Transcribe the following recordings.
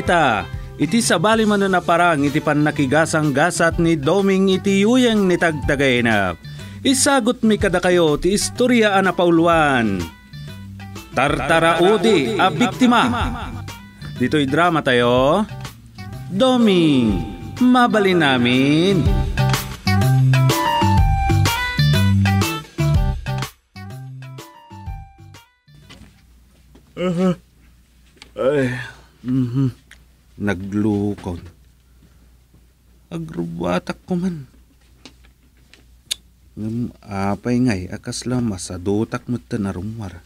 kita. Iti sabali man na parang iti panakigasang gasat ni Doming iti yuyeng ni tagtagayna. Isagot mi kada kayo ti istorya na pauluan. Tartaraudi a biktima. Dito'y drama tayo. Doming, mabali namin. Uh-huh. Ay. Mm-hmm naglukon. Agrubatak ko man. Ngam apay ngay akas lama sa dotak mo tanarumwar.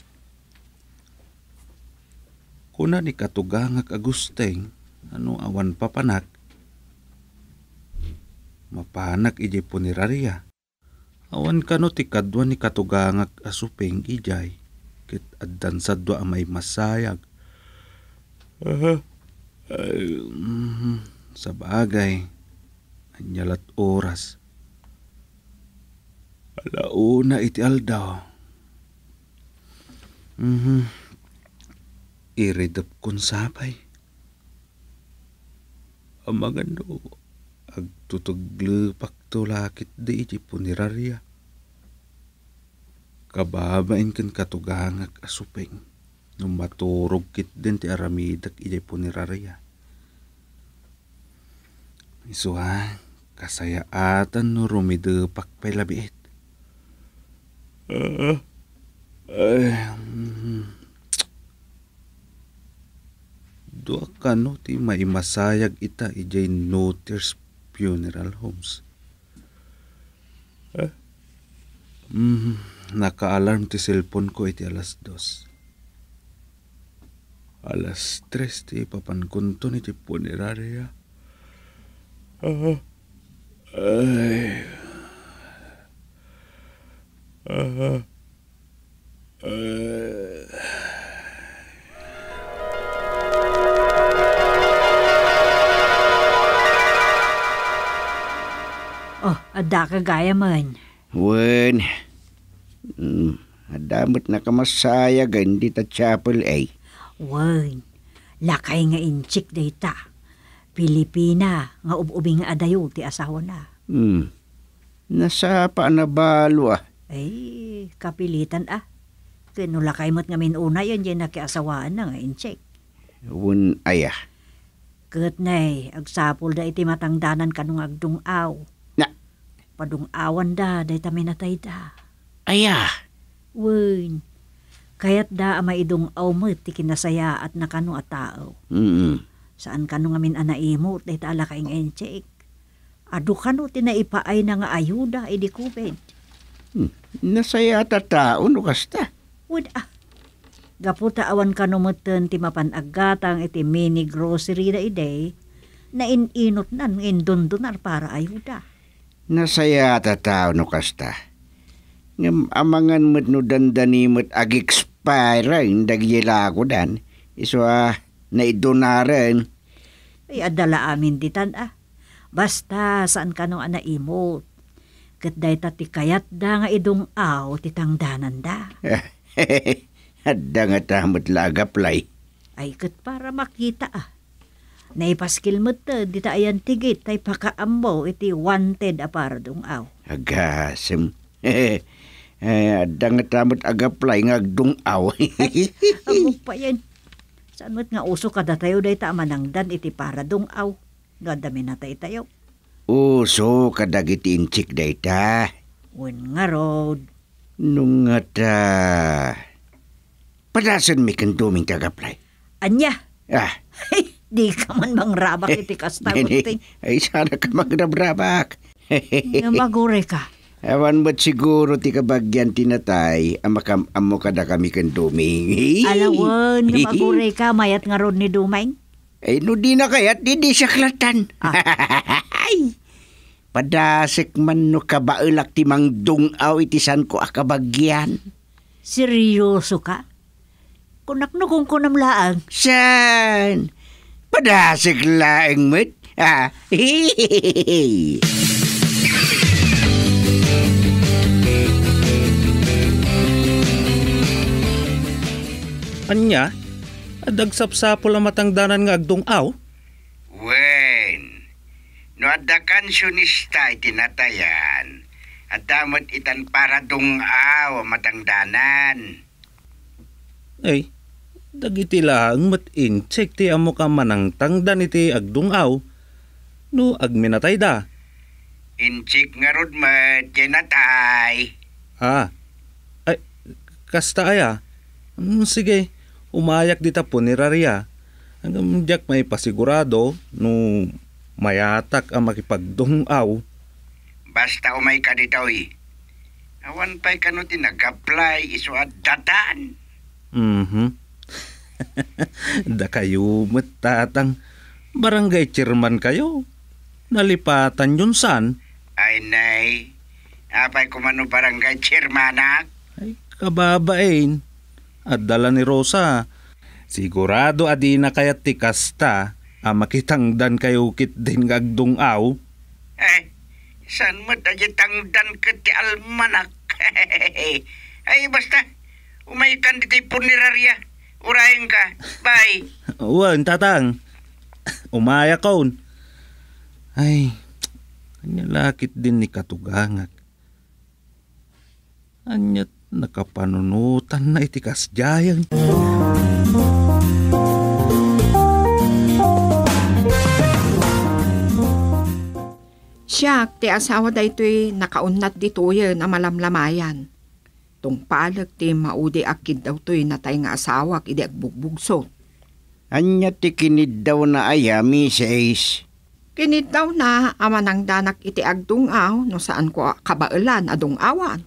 Kuna ni katugangak agusteng ano awan papanak. Mapanak ije punirarya. Awan kano ti kadwa ni katugangak asupeng ijay. Kit addan sadwa amay masayag. Uh-huh. Uh, mm, sa bagay, anyalat oras. Alauna iti aldaw. Oh. Mm-hmm. Iridap kon sapay. Amagan do, agtutuglupak tulakit di iti punirarya kababain kan katugangak asupeng maturog kit din ti aramidak ijay puniraraya iso ha kasayaatan no rumidepak pay labiit uh, uh, ka no ti maimasayag ita ijay noters funeral homes Uh, mm, naka-alarm ti cellphone ko iti alas dos alas 3 ti papankunto ni ti puneraria. Uh, ay, uh, ay. Oh, ada ka gaya man. Wen, mm, adamot na kamasaya gandi ta chapel ay. Eh. Wern, lakay nga inchik data. Pilipina, nga ububing nga adayol ti asawa na. Hmm. Nasa paanabalo ah. Ay, kapilitan ah. Kinulakay mo't nga minuna yun yung nakiasawaan na nga inchik. Un ayah. Good nay, agsapol da iti matangdanan kanung agdungaw. Na? Padungawan da, day taminatay tayda. Ayah. Wen, Kayat da maidong awmat ti kinasaya at nakano at tao. Mm-hmm. Saan kano ngamin anaimo at itala kaing encheik. Adu kano tinaipaay na nga ayuda idi eh, kubed. Hmm. Nasaya ta tao no kasta. Wud ah. Gaputa awan kano muten eh, ti mapanagatang iti eh, mini grocery da iday na ininot nan indundunar para ayuda. Nasaya ta tao no kasta. Ngam amangan met no dandanimot agik pairain dagila ko dan. Iso ah, naidunaren. Ay, adala amin ditan ah. Basta saan ka nung anaimot. Kat day tati kayat da nga idong aw titangdanan da. Adda nga tamot lagaplay. Ay kat para makita ah. Naipaskil mo ta, di ta ayan tigit, tay pakaambo, iti wanted aparadong aw. Agasem. Eh, adang tamat agaplay nga agdungaw. Amo pa yan. Saan mo't nga uso ka tayo day ta manangdan iti para dungaw. Gadami na tayo tayo. Uso kadagiti inchik day ta. Wen nga road. Nung nga ta. Padasan mi kanduming tagaplay. Anya. Ah. di ka man bang rabak iti kasta. Ay, sana ka magrabrabak. Nga magure ka. Ewan ba't siguro ti kabagyan tinatay amakam amo kada kami kan duming. Alawan, maguray ka mayat nga ron ni duming. Ay no di na kayat di di siya klatan. Ah. Ay! Padasik man no kabaulak ti mangdungaw iti san ko akabagyan. Seryoso ka? Kunak no kung kunam laang. San? Padasik laeng met. Ah, kanya, adagsapsapol ang matangdanan nga agdong aw. Wen, no adakan sunista itinatayan, at damot itan para dong aw matangdanan. Ay, dagiti lang matincheck ti amo ka manang tangdan iti agdong aw, no agminatay da. Inchik nga rod mat, genatay. Ah, ay, kasta aya? ah. sige, umayak dita punerarya. Hanggang diyak may pasigurado no mayatak ang makipagdungaw. Basta umay ka ditaw eh. Awan pa'y kano ti nag-apply iso at dataan. Mm-hmm. da kayo matatang barangay chairman kayo. Nalipatan yun san? Ay nay, apay kumano barangay chairman, chairmanak. Ah. Ay kababain at dala ni Rosa. Sigurado adi na kaya ti kasta, amakitangdan ah, kayo kit din gagdong aw. Ay, eh, saan mo tagitangdan ka ti almanak? Ay, basta, umaykan di kay punirarya. Urahin ka. Bye. Uwan, tatang. Umaya kaun. Ay, anya lakit din ni katugangak. Anya nakapanunutan na iti kasdayan. Siyak, ti asawa da ito'y nakaunat dito'y na malamlamayan. Tung palag ti maudi akid daw to'y natay nga asawa kidi agbugbugso. Anya ti kinid daw na ayami ah, sa ace. Kinid daw na amanang danak iti agdungaw no saan ko kabailan adungawan.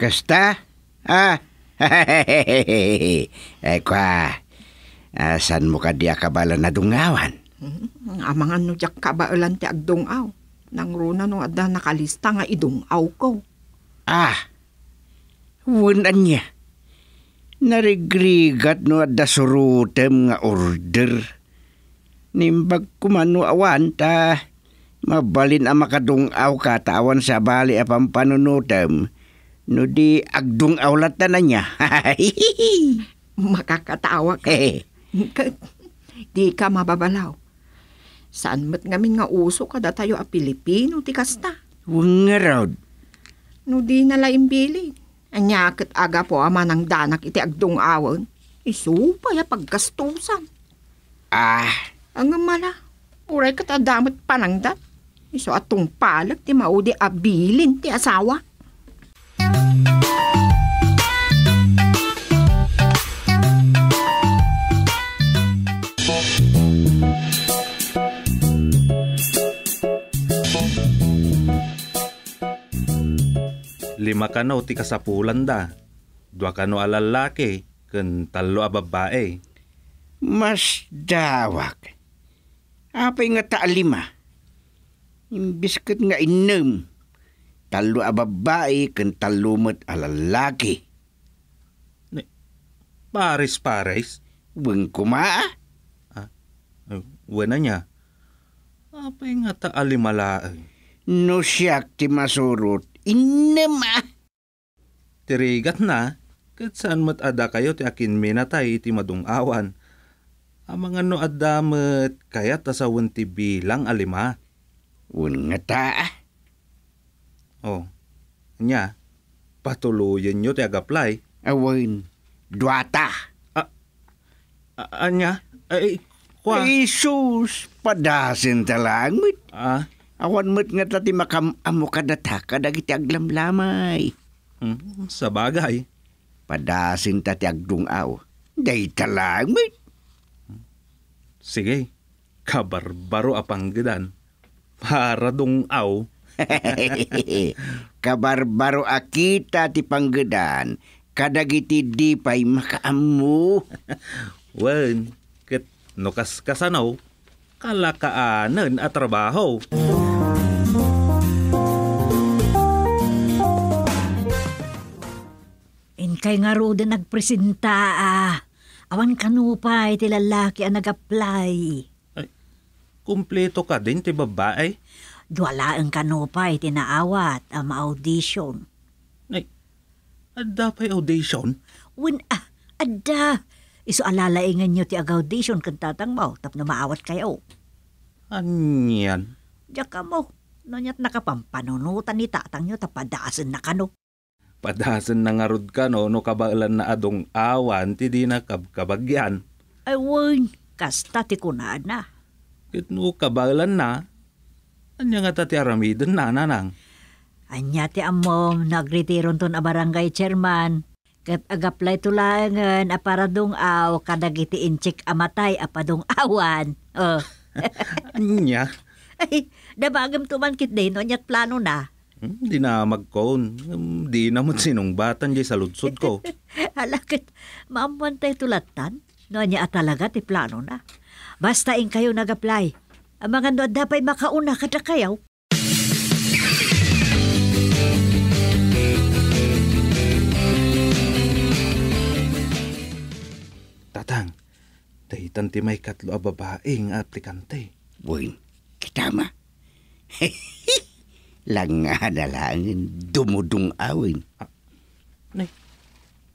Kasta? Ah, eh Ekwa, asan ah, mo ka di akabala na dungawan? Hmm, amang ano diyak kabaalan ti agdungaw. Nang runa nung adda nakalista nga idungaw ko. Ah, wunan niya. Narigrigat no adda surutem nga order. Nimbag kumano awan ta mabalin ang makadungaw katawan sa bali apang panunutem. No di agdung awlat na niya. Makakatawa ka. Hey. Eh. di ka mababalaw. Saan mat ngamin nga uso kada tayo a Pilipino, ti kasta? Wangarod. No di nalaimbilin. Anyakit aga po ama ng danak iti agdung awan. Isupay a paggastusan. Ah. Ang mala, uray katadamat panangdan. Iso atong palag ti maudi abilin ti asawa. lima kano ti kasapulan da. Dua kano a lalaki, ken talo a babae. Mas dawak. Apay nga ta lima. Imbis kat nga inem. Talo a babae, ken talo met a lalaki. Pares-pares? Weng kumaa? Ah, eh, wena niya. Apay nga ta alimala. Eh. No siyak ti masurot Inama! Tirigat na, kat saan ada kayo ti akin minatay iti madungawan. Ang mga no adamat kaya tasawan ti bilang alima. Unga ta. Oh, nya, patuloyan nyo ti agaplay. Awin, duata. A, a, anya, ay, kwa? Isus, padasin talangit. Ah, Awan mo't nga tati makamamo ka dataka dagiti aglamlamay. Mm, sa bagay. Padasin tati agdungaw. Day talang mo't. Sige, kabarbaro apanggidan. Para dungaw. kabarbaro akita ti panggedan. Kadagiti di pa'y makaamu. Wen, well, ket no kaskasanaw, kalakaanan at trabaho. kay nga roda nagpresenta ah. Awan kanupay ti lalaki ang nag-apply. Ay, kumpleto ka din ti babae? Duwala ang kanupay naawat, ang ah, ma-audition. Ay, adda pa'y audition? Win, ah, adda. Iso alalaingan nyo ti ag-audition kan tatang mo, tap na maawat kayo. Anyan? Diyak ka mo, nanyat nakapampanunutan ni tatang nyo tapadaasan na kano padasan na nga rod ka no, no kabalan na adong awan, ti di na kabkabagyan. Ay, woy, kasta ti kunaan na. Kitno kabalan na, anya nga ta ti aramidon na nanang. Anya ti amom, nagritiron ton a barangay chairman. Kat agaplay tulangan, aparadong aw, kadagiti inchik amatay, apadong awan. Oh. anya? Ay, dabagam tuman kit day no, anyat plano na. Hindi hmm, na magkaon. Hindi na mo sinungbatan di sa lutsod ko. Alakit, maamuan tayo tulatan. No, niya talaga ti plano na. Basta in kayo nag-apply. Ang mga no, dapat makauna kada kayaw. Tatang, dahitan ti may katlo a babaeng aplikante. Buin, kitama. Langan na dumudung dumudungawin. Ah, nay,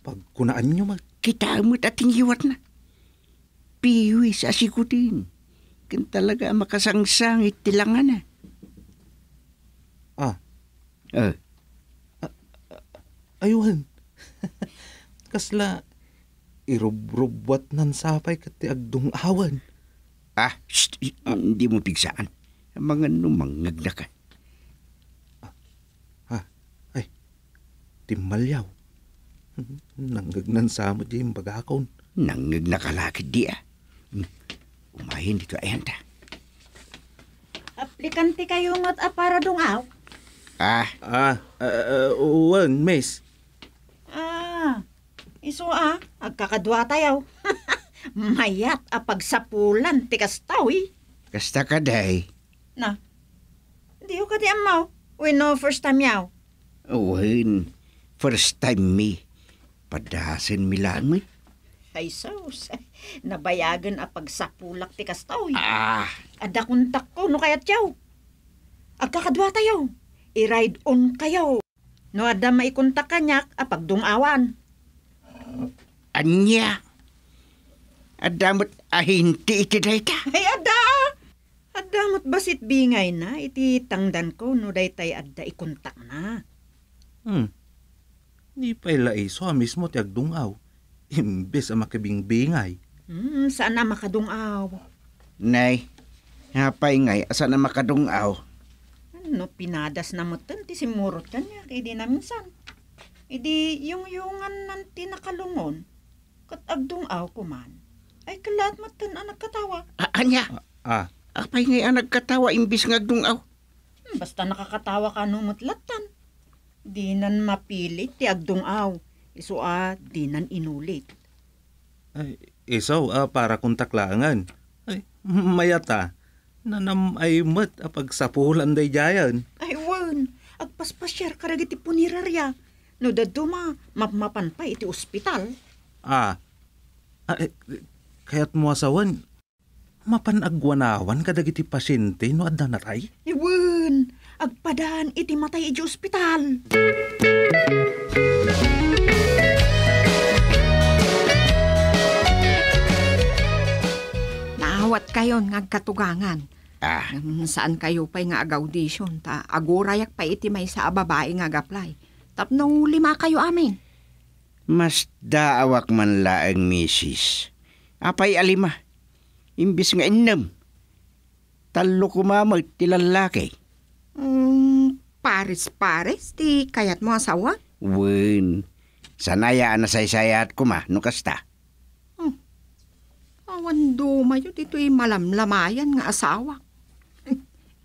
pagkunaan nyo mag... Kita mo tating hiwat na. Piwis asikutin. Kan talaga makasangsang itilangan na. Ah. Eh. Ah, ayuhan. Kasla, irubrubwat nan sapay kati awan. Ah, shh, hindi mo pigsaan. Mga numangag na timmalyaw. Nanggagnan sa mo di bagakon. Nanggag nakalakit di ah. Umahin dito ayan ta. Aplikante kayo mat apara ah, dungaw? Ah. Ah, uh, uh, one, miss. Ah, iso ah, agkakadwa tayo. Mayat a ah, pagsapulan ti kastawi. Eh. Kasta ka day. Na, di ko ka di amaw. Wino first time yaw. Uwin, First time mi. Padasin mi lang Ay so, Nabayagan a pagsapulak ti kastaw. Ah. Adakuntak ko no kayat yaw. Agkakadwa tayo. I-ride on kayo. No ada maikuntak kanyak a ah, pagdungawan. Anya. Adamot ahinti ah, iti dayta. Ay ada. Adamot basit bingay na iti tangdan ko no daytay adda ikuntak na. Hmm. Ni Di pa so ah, mismo ti agdungaw. Imbes a makabingbingay. Hmm, saan na makadungaw? Nay, hapay ngay, asa na makadungaw? Ano, pinadas na mo ti simurot ka niya, kaya di na minsan. Idi e yung-yungan ng tinakalungon, kat agdungaw ko man. Ay kalat matan anak ah, katawa. A- anya? A- ah. ah. Apay ngay ang nagkatawa imbis ngagdungaw. agdungaw. Hmm, basta nakakatawa ka nung mutlatan dinan nan mapilit ti aw. Isu a, ah, dinan inulit. Ay, isaw a, ah, para kung Ay, mayata. Nanam ay mat a ah, pagsapulan day jayan. Ay, wan. Agpaspasyar karagiti punirarya. No daduma, mapmapan pa iti ospital. Ah, ay, kaya't mo asawan, mapanagwanawan kadag iti pasyente no adda naray? Iwan, agpadaan iti matay iti ospital. Naawat kayo ng katugangan. Ah. Saan kayo pa'y nga agaudisyon? Ta, agurayak pa iti may sa babae nga gaplay. Tapno lima kayo amin. Mas daawak man laeng misis. Apay alima. Imbis nga innam. Talo kumamag tilalaki. Mm, pares-pares, di kayat mo asawa? Wen, sanaya na sa ko ma, nukas ta. Hmm. Awan do yun, dito'y malamlamayan nga asawa.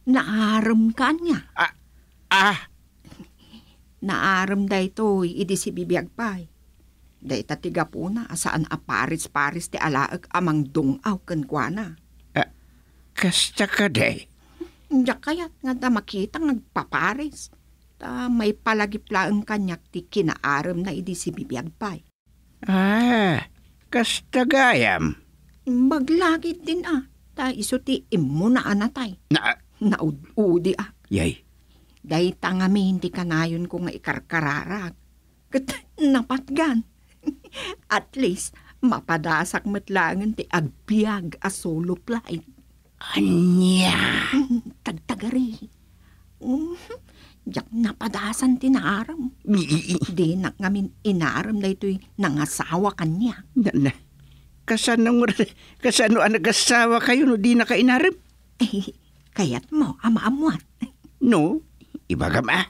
Naaram ka niya. Ah, ah. Naaram da ito'y idi si bibiyag pa'y. Da po na asaan a paris-paris ti alaag amang dungaw kankwana. Ah, kasta ka day. Nya kayat nga da makita nagpapares. Ta may palagiplaan kanyak ti kinaaram na idi si bibiyagpay. Ah, kastagayam. Maglagit din ah. Ta iso ti immo na anatay. Na? Ah. Naududi ah. Yay. Day tangami hindi kanayon ko nga ikarkararag. Kat napatgan. At least mapadasak matlangan ti agbiag a solo plight. Anya! Tagtagari. Um, jak napadasan tinaram. Di nak ngamin inaram na ito'y nangasawa kanya. Na, na. Kasano, kasano ang nagasawa kayo no di nakainaram? Eh, kayat mo, ama-amuan. No, ibaga ma. Ah.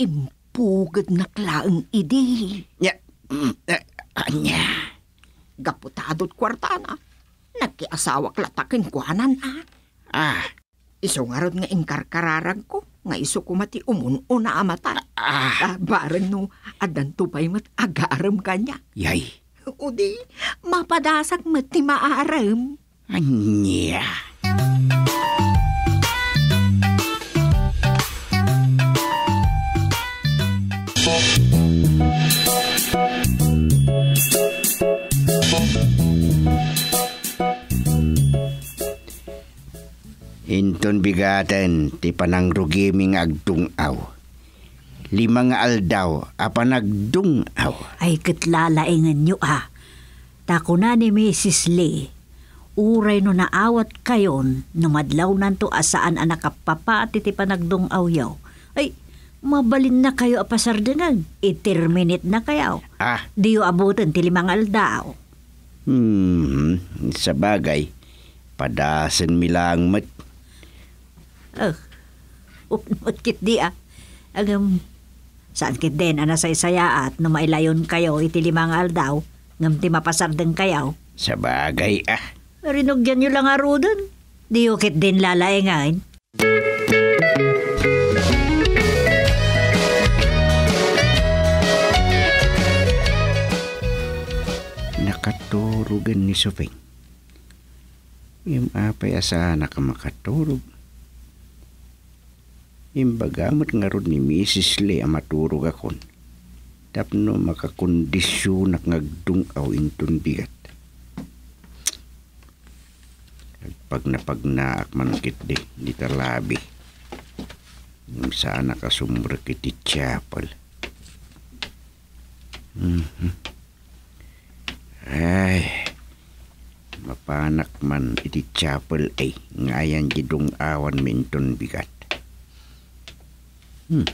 Impugad na klaang idi. Ya, mm, uh, anya. Gaputadot kwartana Nagkiasawa klatakin kuanan ah. Ah. Iso nga nga inkarkararag ko. Nga iso ko mati umuno na amata. Ah. ah barang no, adan tupay mat agaram kanya. Yay. Udi, mapadasak mati maaram. Anya. Inton bigaten ti panangrugiming agdungaw. Lima nga aldaw a panagdungaw. Ay kitlalaingan eh, nyo ah. Tako na ni Mrs. Lee. Uray no naawat kayon numadlaw nanto asaan anak at ti panagdungaw yaw. Ay, mabalin na kayo apasardanan. Iterminate na kayo. Ah. Diyo abutan ti limang aldaw. Hmm, sa bagay, padasan milang mat Oh, upnot kit di ah. Agam, saan kit din ana ah, sa isaya ah, at no mailayon kayo iti limangal daw, ngam ti mapasar din kayaw. Sa bagay ah. Rinugyan nyo lang aro ah, dun. Di ukit din lalaingain. Nakaturugan ni Sufeng. Yung apay asahan na ka makaturog. Imbagamot nga rod ni Mrs. Lee ang maturog akon. Tapno makakondisyon at ngagdungaw inton bigat. Pag napagnaak manakit di, di talabi. Sana kasumra kiti chapel. Mm-hmm. Ay, mapanak man iti chapel ay, eh. ngayan gidong awan minton bigat. Hmm.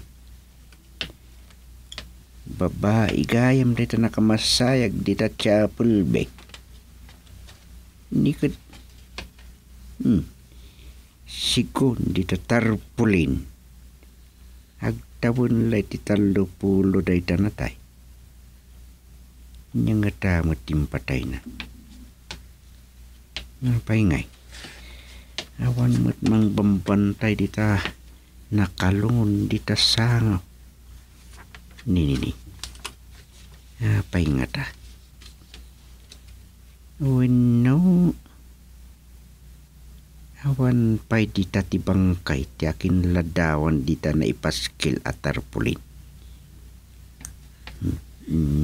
Babae gayam dito nakamasayag dito chapel bek. Nikot. Hmm. Sikon dito tarpulin. Agtawon lay dito pulo dito natay. Nyang atamot timpatay na. Napay ano ngay. Awan mo't mang bampantay dito. Ah nakalungon dita sango ni ni ni ah, paingat ah wano awan pay dita ti bangkay ti akin ladawan dita na ipaskil at tarpulin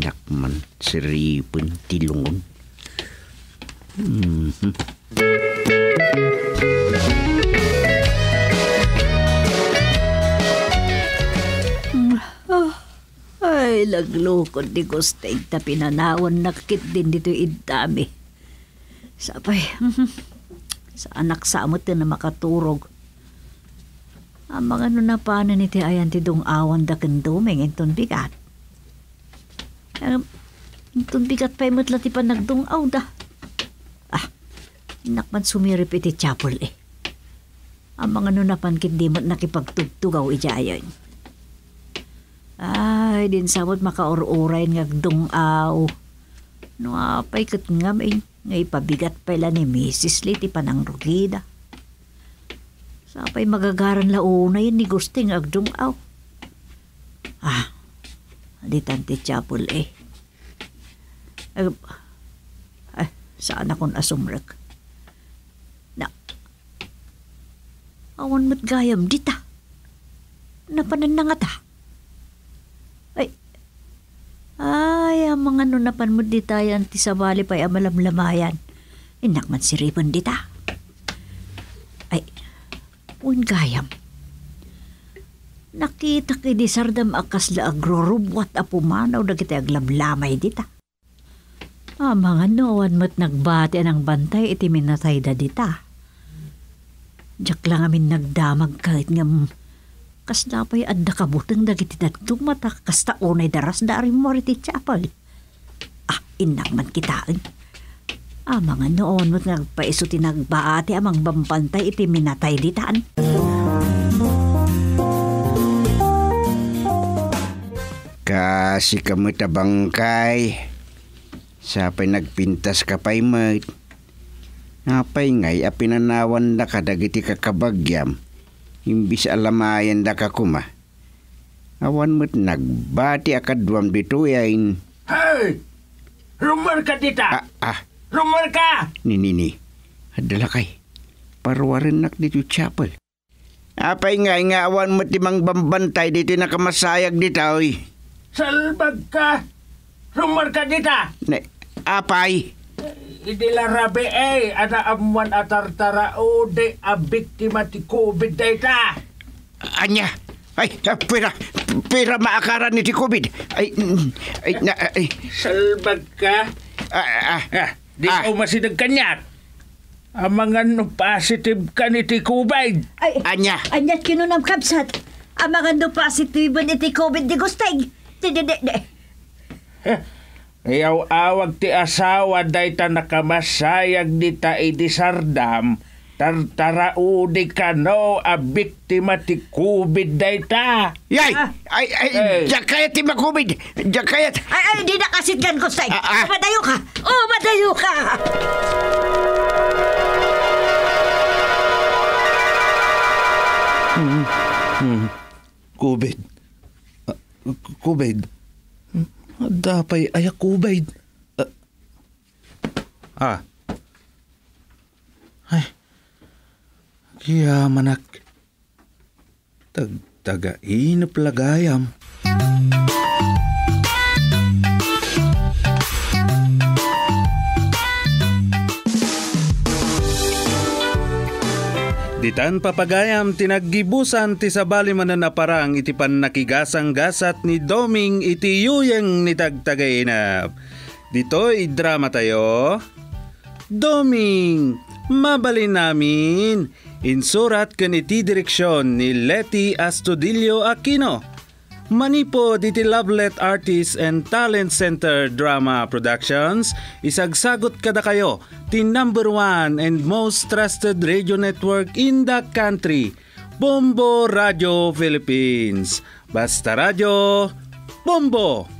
nakman siripin tilungon mm-hmm. laglo ko gusto ita pinanawan nakit din dito idami. Sapay, sa anak sa amot na makaturog. Ang mga nun ano na paano ni ti ayan ti dong awan da kendumeng itong bigat. Pero, itong bigat pa imot ti pa nagdungaw da. Ah, inakman sumirip iti chapel eh. Ang mga nun ano na pankin di mo nakipagtugtugaw iti ayan. Ay, din samot makaururay nga dungaw. No, apay kat nga may ngay pabigat pala ni Mrs. Lee ti panangrugida. Sapay magagaran launa yan ni Gusting agdungaw. Ah, di tanti chapel eh. Ay, ay, saan akong asumrak? Na, awan mo't gayam dita. Napanan na nga ta. Ay, ay, ang mga nunapan mo di tayo ang tisawali pa ay amalamlamayan. Inak man si Ribbon dita. Ay, un gayam. Nakita ki di sardam akas la agrorubwat apumanaw na kita aglablamay dita. Ah, mga noan mo't nagbati ng bantay iti minatay da dita. Diyak lang amin nagdamag kahit ngam kas napay at nakabutang dagiti dadtong mata kas taunay daras dari mo riti chapel. Ah, inang man kitain. Eh. Ah, mga noon mo't nagpaiso tinagbaati amang bampantay iti minatay ditaan. Kasi kamot bangkay. Sapay nagpintas kapay mat. Napay ngay apinanawan na kadagiti kakabagyam imbis alamayan da kakuma. Awan mo't nagbati akadwam dituyain. Hey! Rumor ka dita! Ah, ah. Rumor ka! Ni, ni, ni. Adala kay. Parwarin nak dito chapel. Apay nga, nga awan mo't imang bambantay dito nakamasayag dita, oy. Salbag ka! Rumor ka dita! Ne, apay! idila rabi ay eh. Ada amuan atartara o de a biktima ti COVID data. Eh, anya, ay, pera, pera maakaran ni ti COVID. Ay, mm, ay, na, ay. Salbag ka. Ah, ah, ah. ah di ah. ko masinag kanyat. Amangan no positive ka ni ti COVID. Ay, anya. Anya, kinunam kapsat. Amangan no positive ni ti COVID di gustay. Di, di, di, di. Huh? Ngayaw awag ti asawa day ta nakamasayag di ta idisardam, tartaraudig ka no a biktima ti kubid day ta. Yay! Ah. Ay, ay, ay. jakayat ti makubid! Jakayat! Ay, ay, di na kasitgan ko sa'y! Ah, ah. Madayo ka! Oh, ka! Hmm. Hmm. Kubid. Uh, kubid. Dapay ayak ubayd. Uh, e- ah. Ay. Kaya manak. Tag-taga inap lagayam. Tagtaga Ditan papagayam tinaggibusan ti sabali mananaparang iti pannakigasang gasat ni Doming iti yuyeng ni tagtagainap. Dito drama tayo. Doming, mabali namin. Insurat kan iti direksyon ni Leti Astudillo Aquino Manipo diti Lovelet Artists and Talent Center Drama Productions, isagsagot kada kayo ti number one and most trusted radio network in the country, Bombo Radio Philippines. Basta Radio, Bombo!